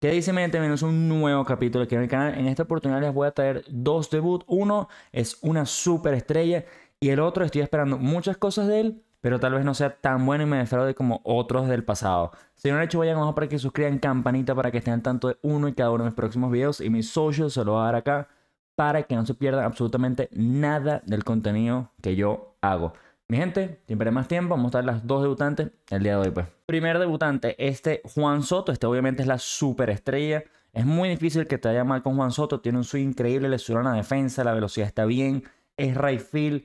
¿Qué dice Mente? un nuevo capítulo aquí en el canal. En esta oportunidad les voy a traer dos debut. Uno es una super estrella y el otro estoy esperando muchas cosas de él, pero tal vez no sea tan bueno y me defraude como otros del pasado. Si no lo han hecho, vayan abajo para que suscriban, campanita para que estén al tanto de uno y cada uno de mis próximos videos. Y mis socios se lo voy a dar acá para que no se pierdan absolutamente nada del contenido que yo hago. Mi gente, sin más tiempo, vamos a estar las dos debutantes el día de hoy, pues. Primer debutante, este Juan Soto. Este obviamente es la superestrella. Es muy difícil que te vaya mal con Juan Soto. Tiene un swing increíble, le suena la defensa, la velocidad está bien. Es right field.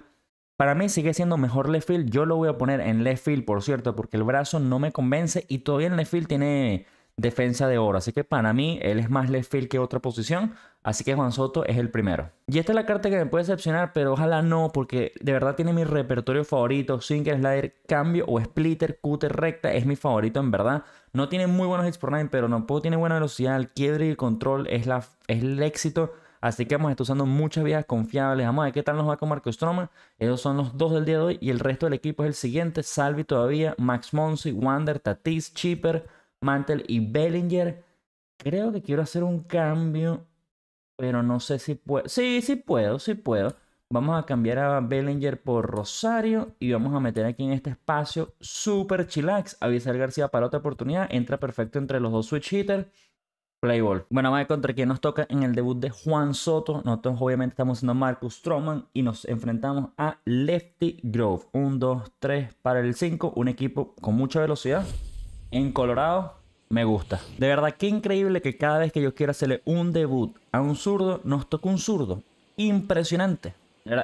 Para mí sigue siendo mejor left field. Yo lo voy a poner en left field, por cierto, porque el brazo no me convence y todavía en left field tiene defensa de oro. Así que para mí, él es más left field que otra posición. Así que Juan Soto es el primero. Y esta es la carta que me puede decepcionar, pero ojalá no, porque de verdad tiene mi repertorio favorito. Sinker, slider, cambio o splitter, cutter, recta. Es mi favorito en verdad. No tiene muy buenos hits por nine, pero no tampoco tiene buena velocidad. El quiebre y el control es, la, el éxito. Así que vamos a estar usando muchas vías confiables. Vamos a ver qué tal nos va con Marco Stroman. Ellos son los dos del día de hoy. Y el resto del equipo es el siguiente. Salvi todavía, Max Monsi, Wander, Tatis, Chipper, Mantel y Bellinger. Creo que quiero hacer un cambio, pero no sé si puedo. Sí, sí puedo, sí puedo. Vamos a cambiar a Bellinger por Rosario y vamos a meter aquí en este espacio Super Chillax. Avisar García para otra oportunidad. Entra perfecto entre los dos switch hitters. Playball. Bueno, vamos a contra quién nos toca en el debut de Juan Soto. Nosotros obviamente estamos siendo Marcus Stroman y nos enfrentamos a Lefty Grove. Un, dos, tres para el 5. Un equipo con mucha velocidad en Colorado, me gusta. De verdad, qué increíble que cada vez que yo quiera hacerle un debut a un zurdo, nos toca un zurdo. Impresionante.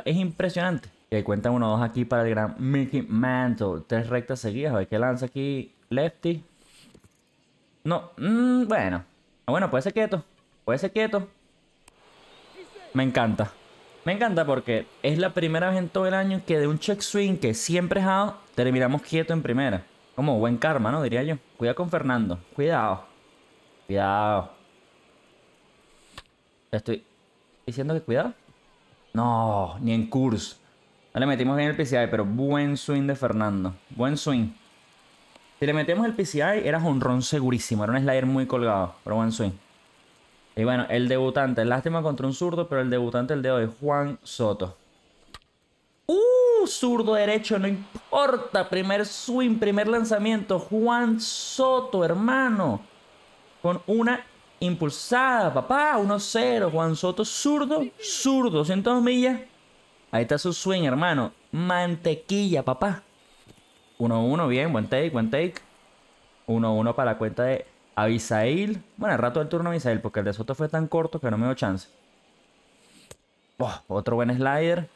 es impresionante. Que cuenta uno dos aquí para el gran Mickey Mantle. Tres rectas seguidas. A ver qué lanza aquí. Lefty. No. Mm, bueno. Ah, bueno, puede ser quieto. Puede ser quieto. Me encanta. Me encanta porque es la primera vez en todo el año que de un check swing que siempre es terminamos quieto en primera. Como buen karma, ¿no? Diría yo. Cuidado con Fernando. Cuidado. Cuidado. estoy diciendo que cuidado? No, ni en curso. No le metimos bien el PCI, pero buen swing de Fernando. Buen swing. Si le metemos el PCI, era ron segurísimo. Era un slider muy colgado, pero buen swing. Y bueno, el debutante. Lástima contra un zurdo, pero el debutante el dedo de Juan Soto zurdo derecho, no importa. Primer swing, primer lanzamiento. Juan Soto, hermano. Con una impulsada, papá. 1-0. Juan Soto, zurdo, zurdo. 200 millas. Ahí está su swing, hermano. Mantequilla, papá. 1-1, bien. Buen take, buen take. 1-1 para la cuenta de Abisail. Bueno, el rato del turno Abisail, porque el de Soto fue tan corto que no me dio chance. otro buen slider.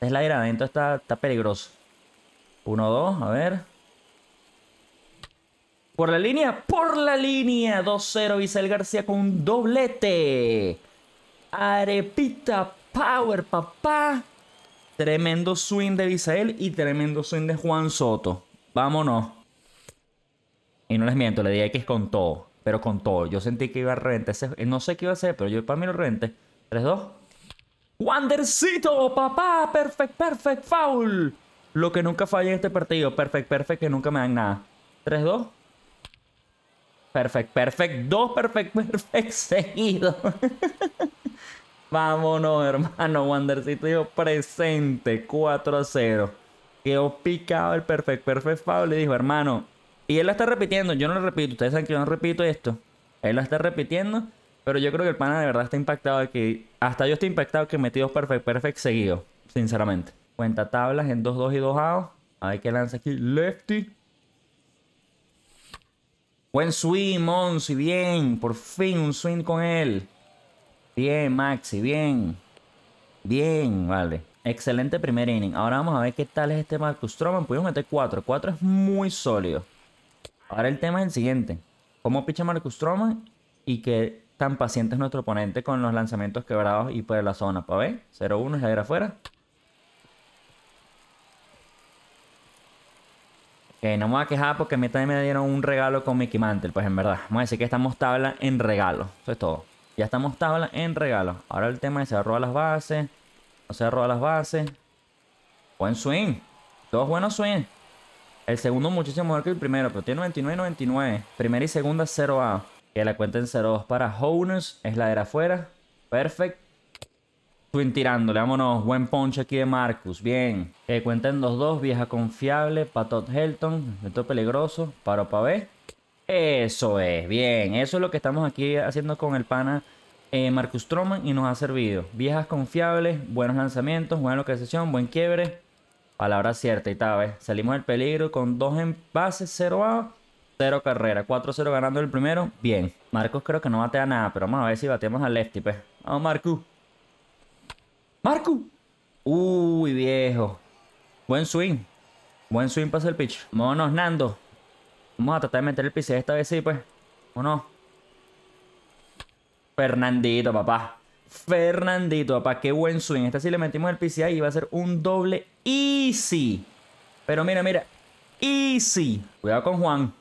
Es la ladramiento está, está peligroso. 1, 2, a ver. Por la línea, por la línea. 2-0, Isabel García con un doblete. Arepita Power, papá. Tremendo swing de Bisael y tremendo swing de Juan Soto. Vámonos. Y no les miento, le di es con todo. Pero con todo. Yo sentí que iba a reventar. No sé qué iba a hacer, pero yo para mí lo reventé. 3-2. Wandercito, papá, perfect, perfect, foul. Lo que nunca falla en este partido. Perfect, perfect, que nunca me dan nada. 3-2. Perfect, perfect. Dos perfect, perfect seguido Vámonos, hermano. Wandercito dijo presente. 4-0. Quedó picado el perfect, perfect foul. Le dijo, hermano. Y él la está repitiendo. Yo no lo repito. Ustedes saben que yo no repito esto. Él la está repitiendo. Pero yo creo que el pana de verdad está impactado de que. Hasta yo estoy impactado que he metido perfect perfect seguido. sinceramente. Cuenta tablas en 2-2 y 2 a A ver qué lanza aquí. Lefty. Buen swing, Monsi. Bien. Por fin un swing con él. Bien, Maxi. Bien. Bien, vale. Excelente primer inning. Ahora vamos a ver qué tal es este Marcus Stroman. Pudimos meter 4. 4 es muy sólido. Ahora el tema es el siguiente. ¿Cómo picha Marcus Stroman? Y que tan paciente es nuestro oponente con los lanzamientos quebrados y por la zona. ¿Para ver? 0-1 es la era afuera. Ok, no me voy a quejar porque a mí también me dieron un regalo con Mickey Mantle, pues en verdad. Vamos a decir que estamos tabla en regalo. Eso es todo. Ya estamos tabla en regalo. Ahora el tema es se roba las bases. No se roba las bases. Buen swing. Todos buenos swing El segundo muchísimo mejor que el primero, pero tiene 99-99. Primera y segunda 0 a. Que la cuenta en 0-2 para Honus. Es la de afuera. Perfect. Twin tirándole, vámonos. Buen punch aquí de Marcus. Bien. Que eh, cuenta en 2-2. Vieja confiable. Todd Helton. Esto peligroso. Paro para B. Eso es. Bien. Eso es lo que estamos aquí haciendo con el pana eh, Marcus Stroman y nos ha servido. Viejas confiables. Buenos lanzamientos. Buena localización. Buen quiebre. Palabra cierta. Y tal vez salimos del peligro con dos envases. base, 0 a 0 carrera. 4-0 ganando el primero. Bien. Marcos creo que no batea nada, pero vamos a ver si batemos al lefty, pues. Vamos, Marco Marco Uy, viejo. Buen swing. Buen swing para el pitch. Vámonos, Nando. Vamos a tratar de meter el PCI esta vez sí, pues. ¿O no? Fernandito, papá. Fernandito, papá, qué buen swing. este sí le metimos el PCI y va a ser un doble easy. Pero mira, mira. Easy. Cuidado con Juan.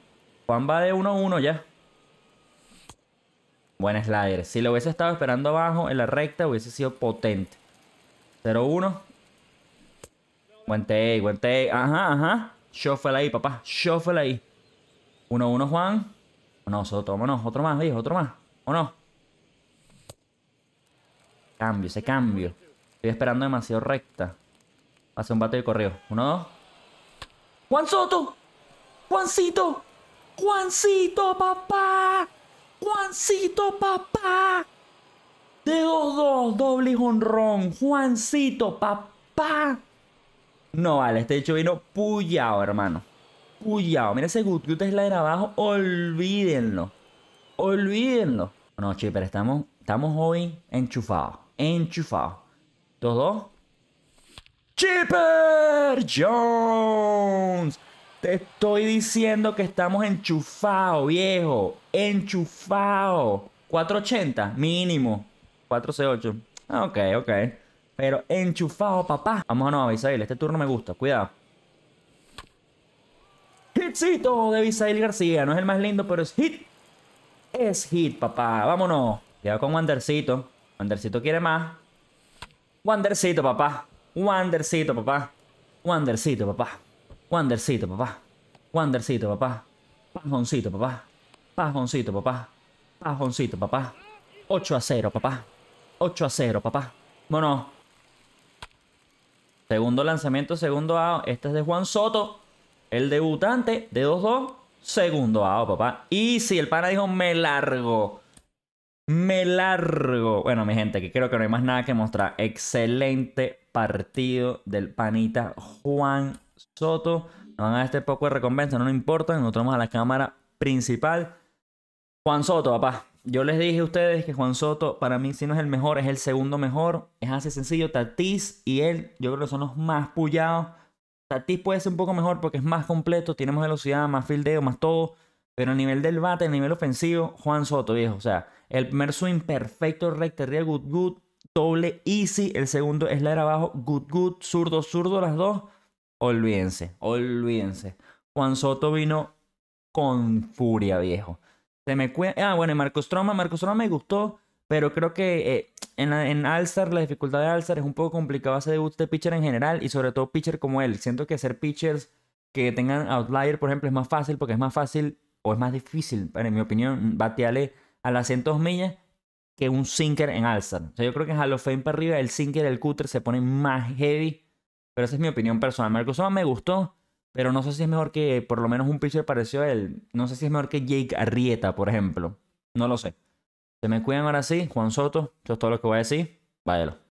Juan va de 1-1 ya. Buen slider. Si lo hubiese estado esperando abajo en la recta, hubiese sido potente. 0-1. Buen take, buen take. Ajá, ajá. Shuffle ahí, papá. Shuffle ahí. 1-1, Juan. No, Soto, vámonos. Otro más, viejo. Otro más. ¿O no? Cambio, ese cambio. Estoy esperando demasiado recta. Hace un bate de correo. 1-2. Juan Soto. Juancito. Juancito papá, Juancito papá. De dos 2 doble jonrón, honrón, Juancito papá. No vale, este hecho vino puyao, hermano. Puyao, Mira ese es la de abajo, olvídenlo. Olvídenlo. No, Chipper, pero estamos, estamos hoy enchufados. Enchufados. Dos, dos. Chipper Jones. Te estoy diciendo que estamos enchufados, viejo. Enchufados 480 mínimo. 4C8 ah, Ok, ok. Pero enchufado, papá. Vamos a no, Este turno me gusta. Cuidado. Hitcito de Isael García. No es el más lindo, pero es hit. Es hit, papá. Vámonos. Cuidado con Wandercito. Wandercito quiere más. Wandercito, papá. Wandercito, papá. Wandercito, papá. Wandercito, papá. Wandercito, papá. Pajoncito, papá. Pajoncito, papá. Pajoncito, papá. 8 a 0, papá. 8 a 0, papá. Bueno. Segundo lanzamiento, segundo AO. Este es de Juan Soto. El debutante de 2-2. Segundo AO, papá. Y si el pana dijo, me largo. Me largo. Bueno, mi gente, que creo que no hay más nada que mostrar. Excelente partido del panita Juan Soto. Nos van a dar este poco de recompensa, no nos importa. Nos vamos a la cámara principal. Juan Soto, papá. Yo les dije a ustedes que Juan Soto, para mí, si no es el mejor, es el segundo mejor. Es así sencillo. Tatís y él, yo creo que son los más pullados. Tatís puede ser un poco mejor porque es más completo, tiene más velocidad, más fildeo, más todo. Pero a nivel del bate, a nivel ofensivo, Juan Soto, viejo. O sea, el primer swing perfecto, recta, good, good, doble, easy. El segundo es la era abajo, good, good, zurdo, zurdo, las dos olvídense, olvídense. Juan Soto vino con furia, viejo. Se me ah, bueno, y Marcos Troma, Marcos Troma me gustó, pero creo que eh, en, en Alzar, la dificultad de Alzar es un poco complicada hacer debut de pitcher en general y sobre todo pitcher como él. Siento que hacer pitchers que tengan outlier, por ejemplo, es más fácil porque es más fácil o es más difícil, en mi opinión, batearle a las 100 millas que un sinker en Alzar. O sea, yo creo que es a los Fame para arriba el sinker, el cutter se pone más heavy pero esa es mi opinión personal. Marcus me gustó, pero no sé si es mejor que por lo menos un pitcher pareció a él. No sé si es mejor que Jake Arrieta, por ejemplo. No lo sé. Se me cuidan ahora sí. Juan Soto, eso es todo lo que voy a decir. Váyalo.